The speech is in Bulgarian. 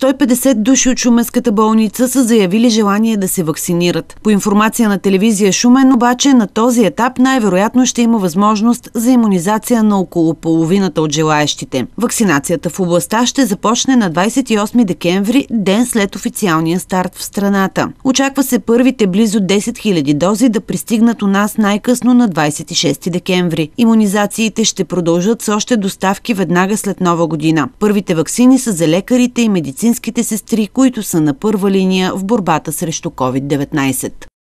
150 души от Шуменската болница са заявили желание да се вакцинират. По информация на телевизия Шумен обаче на този етап най-вероятно ще има възможност за иммунизация на около половината от желаящите. Вакцинацията в областта ще започне на 28 декември, ден след официалния старт в страната. Очаква се първите близо 10 000 дози да пристигнат у нас най-късно на 26 декември. Имунизациите ще продължат с още доставки веднага след нова година. Първите вакцини са за лекарите и медицинските медицинските сестри, които са на първа линия в борбата срещу COVID-19.